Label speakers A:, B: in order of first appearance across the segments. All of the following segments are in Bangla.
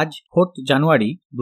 A: আজ ফোর্থ জানুয়ারি দু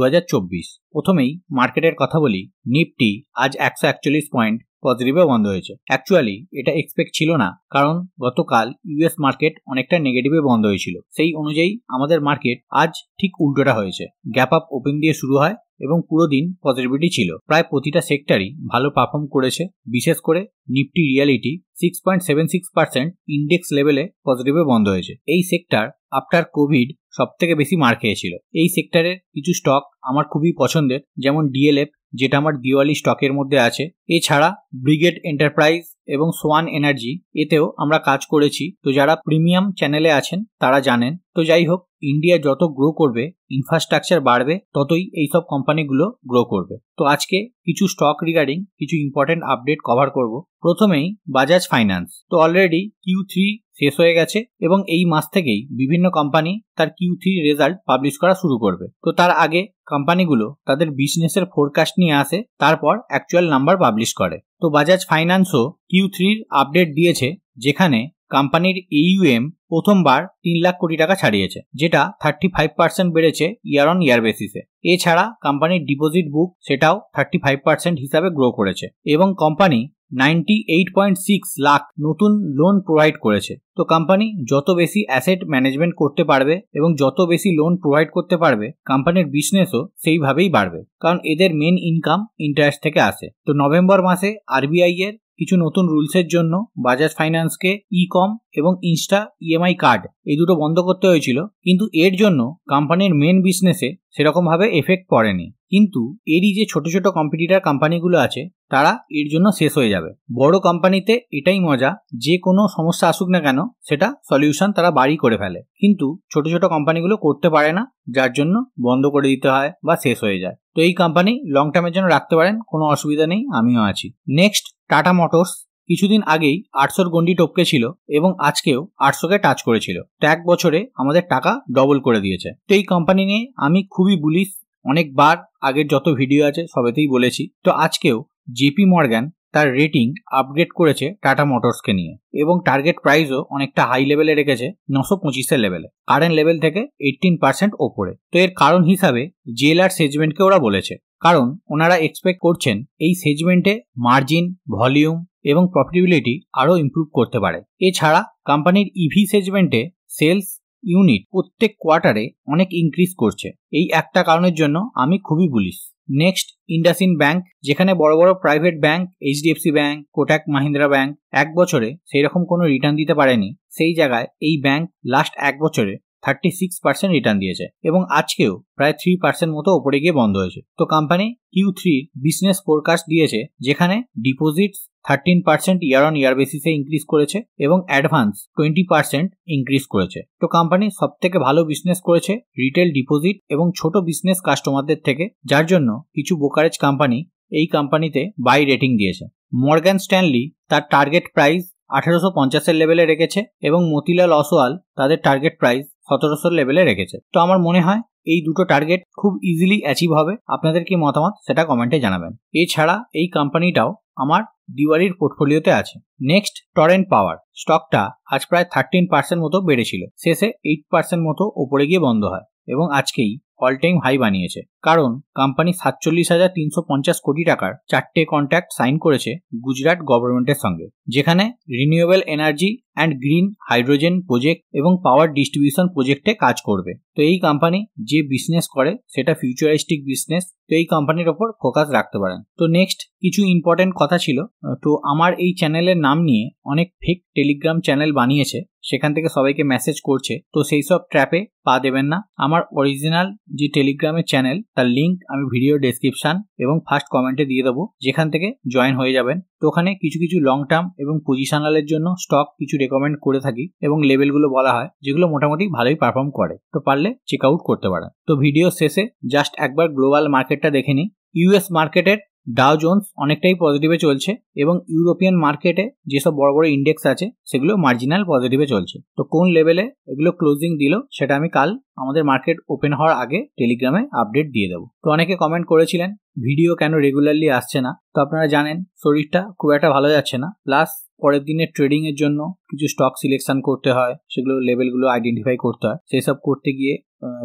A: প্রথমেই মার্কেটের কথা বলি নিফটি আজ একশো একচল্লিশ পয়েন্ট পজিটিভে বন্ধ হয়েছে অ্যাকচুয়ালি এটা এক্সপেক্ট ছিল না কারণ গতকাল ইউএস মার্কেট অনেকটা নেগেটিভে বন্ধ হয়েছিল সেই অনুযায়ী আমাদের মার্কেট আজ ঠিক উল্টোটা হয়েছে গ্যাপ আপ ওপেন দিয়ে শুরু হয় এবং পুরো দিন পজিটিভিটি ছিল প্রায় প্রতিটা সেক্টরই ভালো পারফর্ম করেছে বিশেষ করে Nifty realty six point seven six percent index লেভেলে পজিটিভে বন্ধ হয়েছে এই সেক্টর আফটার কোভিড সব থেকে বেশি মার খেয়েছিল এই সেক্টরের কিছু স্টক আমার খুবই পছন্দের যেমন ডিএলএফ যেটা আমার দিওয়ালি স্টকের মধ্যে আছে এছাড়া ব্রিগেড এন্টারপ্রাইজ এবং সোয়ান এনার্জি এতেও আমরা কাজ করেছি তো যারা প্রিমিয়াম চ্যানেলে আছেন তারা জানেন তো যাই হোক ইন্ডিয়া যত গ্রো করবে ইনফ্রাস্ট্রাকচার বাড়বে ততই এই সব কোম্পানিগুলো গ্রো করবে তো আজকে কিছু স্টক রিগার্ডিং কিছু ইম্পর্টেন্ট আপডেট কভার করব প্রথমেই বাজাজ ফাইন্যান্স তো অলরেডি কিউ থ্রি শেষ হয়ে গেছে এবং এই মাস থেকেই বিভিন্ন কোম্পানি তার কিউ থ্রি রেজাল্ট পাবলিশ করা শুরু করবে তো তার আগে কোম্পানিগুলো তাদের বিজনেসের ফোরকাস্ট নিয়ে আসে তারপর অ্যাকচুয়াল নাম্বার পাবে পাবলিশ করে তো বাজাজ ফাইন্যান্সও কিউ থ্রির আপডেট দিয়েছে যেখানে কোম্পানির এইউএম প্রথমবার তিন লাখ কোটি টাকা ছাড়িয়েছে যেটা থার্টি ফাইভ পার্সেন্ট বেড়েছে ইয়ার অন ইয়ার বেসিসে এছাড়া কোম্পানির ডিপোজিট বুক সেটাও থার্টি ফাইভ পার্সেন্ট হিসাবে গ্রো করেছে এবং কোম্পানি 98.6 এইট পয়েন্ট সিক্স লাখ নতুন লোন প্রোভাইড করেছে তো কোম্পানি যত বেশি অ্যাসেট ম্যানেজমেন্ট করতে পারবে এবং যত বেশি লোন প্রোভাইড করতে পারবে কোম্পানির বিজনেসও সেইভাবেই বাড়বে কারণ এদের মেন ইনকাম ইন্টারেস্ট থেকে আসে তো নভেম্বর মাসে আরবিআই এর কিছু নতুন রুলসের জন্য বাজাজ ফাইন্যান্সকে ই কম এবং ইনস্টা ইএমআই কার্ড এই দুটো বন্ধ করতে হয়েছিল কিন্তু এর জন্য কোম্পানির মেন বিজনেসে সেরকমভাবে এফেক্ট পড়েনি কিন্তু এরই যে ছোট ছোট কম্পিটিটার কোম্পানিগুলো আছে তারা এর জন্য শেষ হয়ে যাবে বড় কোম্পানিতে এটাই মজা যে কোনো সমস্যা আসুক না কেন সেটা সলিউশন তারা বাড়ি করে ফেলে কিন্তু ছোট ছোট কোম্পানিগুলো করতে পারে না যার জন্য বন্ধ করে দিতে হয় বা শেষ হয়ে যায় তো এই কোম্পানি লং টার্মের জন্য রাখতে পারেন কোনো অসুবিধা নেই আমিও আছি নেক্সট টাটা মোটরস কিছুদিন আগেই আটশোর গন্ডি ছিল এবং আজকেও আটশোকে টাচ করেছিল তো এক বছরে আমাদের টাকা ডবল করে দিয়েছে তো এই কোম্পানি নিয়ে আমি খুবই বুলিশ অনেকবার আগের যত ভিডিও আছে সবেতেই বলেছি তো আজকেও জেপি মর্গ্যান তার রেটিং আপগ্রেড করেছে টাটা মোটরসকে নিয়ে এবং টার্গেট প্রাইসও অনেকটা হাই লেভেলে রেখেছে নশো পঁচিশের লেভেলে কারেন্ট লেভেল থেকে এইটিন পার্সেন্ট ওপরে তো এর কারণ হিসাবে জেএলআর সেজমেন্টকে ওরা বলেছে কারণ ওনারা এক্সপেক্ট করছেন এই সেজমেন্টে মার্জিন ভলিউম এবং প্রফিটেবিলিটি আরও ইম্প্রুভ করতে পারে এছাড়া কোম্পানির ইভি সেজমেন্টে সেলস ইউনিট প্রত্যেক কোয়ার্টারে অনেক ইনক্রিজ করছে এই একটা কারণের জন্য আমি খুবই বুলিশ নেক্সট ইন্ডাসিন ব্যাংক যেখানে বড় বড় private bank HDFC bank Kotak Mahindra bank এক বছরে সেই রকম কোনো রিটার্ন দিতে পারেনি সেই জায়গায় এই ব্যাংক লাস্ট এক বছরে থার্টি সিক্স পার্সেন্ট রিটার্ন দিয়েছে এবং আজকেও প্রায় থ্রি পার্সেন্ট মতো ওপরে গিয়ে বন্ধ হয়েছে তো company Q three business forecast দিয়েছে যেখানে deposits thirteen percent year on year বেসিসে ইনক্রিজ করেছে এবং অ্যাডভান্স টোয়েন্টি পার্সেন্ট ইনক্রিজ করেছে তো কোম্পানি সব থেকে ভালো বিজনেস করেছে রিটেল ডিপোজিট এবং ছোট বিজনেস কাস্টমারদের থেকে যার জন্য কিছু ব্রোকারেজ কোম্পানি এই কোম্পানিতে বাই রেটিং দিয়েছে মর্গ্যান স্ট্যানলি তার টার্গেট প্রাইস আঠারোশো পঞ্চাশের লেভেলে রেখেছে এবং মতিলাল অসওয়াল তাদের টার্গেট প্রাইস সতেরোশো লেভেলে রেখেছে তো আমার মনে হয় এই দুটো টার্গেট খুব ইজিলি অ্যাচিভ হবে আপনাদের কি মতামত সেটা কমেন্টে জানাবেন এছাড়া এই কোম্পানিটাও আমার ডিওয়ারির পোর্টফোলিওতে আছে নেক্সট টরেন্ট পাওয়ার স্টকটা আজ প্রায় থার্টিন পার্সেন্ট মতো বেড়েছিল শেষে এইট পার্সেন্ট মতো ওপরে গিয়ে বন্ধ হয় এবং আজকেই অল টাইম হাই বানিয়েছে কারণ কোম্পানি সাতচল্লিশ হাজার তিনশো পঞ্চাশ কোটি টাকার চারটে কন্ট্রাক্ট সাইন করেছে গুজরাট গভর্নমেন্টের সঙ্গে যেখানে renewable energy and green hydrogen project এবং পাওয়ার ডিস্ট্রিবিউশন প্রজেক্টে কাজ করবে তো এই কোম্পানি যে বিজনেস করে সেটা ফিউচারিস্টিক বিজনেস তো এই কোম্পানির ওপর ফোকাস রাখতে পারেন তো নেক্সট কিছু ইম্পর্টেন্ট কথা ছিল তো আমার এই চ্যানেলের নাম নিয়ে অনেক ফেক টেলিগ্রাম চ্যানেল বানিয়েছে সেখান থেকে সবাইকে মেসেজ করছে তো সেই সব ট্র্যাপে পা দেবেন না আমার অরিজিনাল যে টেলিগ্রামের চ্যানেল তার লিঙ্ক আমি ভিডিও ডেসক্রিপশান এবং ফার্স্ট কমেন্টে দিয়ে দেবো যেখান থেকে জয়েন হয়ে যাবেন তো ওখানে কিছু কিছু লং টার্ম এবং পজিশনালের জন্য স্টক কিছু রেকমেন্ড করে থাকি এবং লেভেলগুলো বলা হয় যেগুলো মোটামুটি ভালোই পারফর্ম করে তো পারলে চেক আউট করতে পারেন তো ভিডিও শেষে জাস্ট একবার গ্লোবাল মার্কেটটা দেখে নিই ইউএস মার্কেটের ডাও জোনস অনেকটাই পজিটিভে চলছে এবং ইউরোপিয়ান মার্কেটে যেসব বড় বড় ইন্ডেক্স আছে সেগুলো মার্জিনাল পজিটিভে চলছে তো কোন লেভেলে এগুলো ক্লোজিং দিল সেটা আমি কাল আমাদের মার্কেট ওপেন হওয়ার আগে টেলিগ্রামে আপডেট দিয়ে দেবো তো অনেকে কমেন্ট করেছিলেন ভিডিও কেন রেগুলারলি আসছে না তো আপনারা জানেন শরীরটা খুব একটা ভালো যাচ্ছে না প্লাস পরের দিনের ট্রেডিং এর জন্য কিছু স্টক সিলেকশন করতে হয় সেগুলো লেভেলগুলো আইডেন্টিফাই করতে হয় সেই সব করতে গিয়ে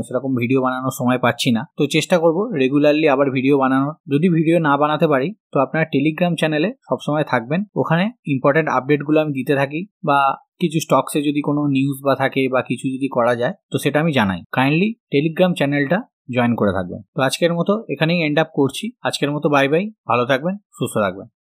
A: সেরকম ভিডিও বানানোর সময় পাচ্ছি না তো চেষ্টা করব রেগুলারলি আবার ভিডিও বানানোর যদি ভিডিও না বানাতে পারি তো আপনারা টেলিগ্রাম চ্যানেলে সবসময় থাকবেন ওখানে ইম্পর্টেন্ট আপডেটগুলো আমি দিতে থাকি বা কিছু স্টকসে যদি কোনো নিউজ বা থাকে বা কিছু যদি করা যায় তো সেটা আমি জানাই কাইন্ডলি টেলিগ্রাম চ্যানেলটা জয়েন করে থাকবেন তো আজকের মতো এখানেই এন্ড আপ করছি আজকের মতো বাই বাই ভালো থাকবেন সুস্থ থাকবেন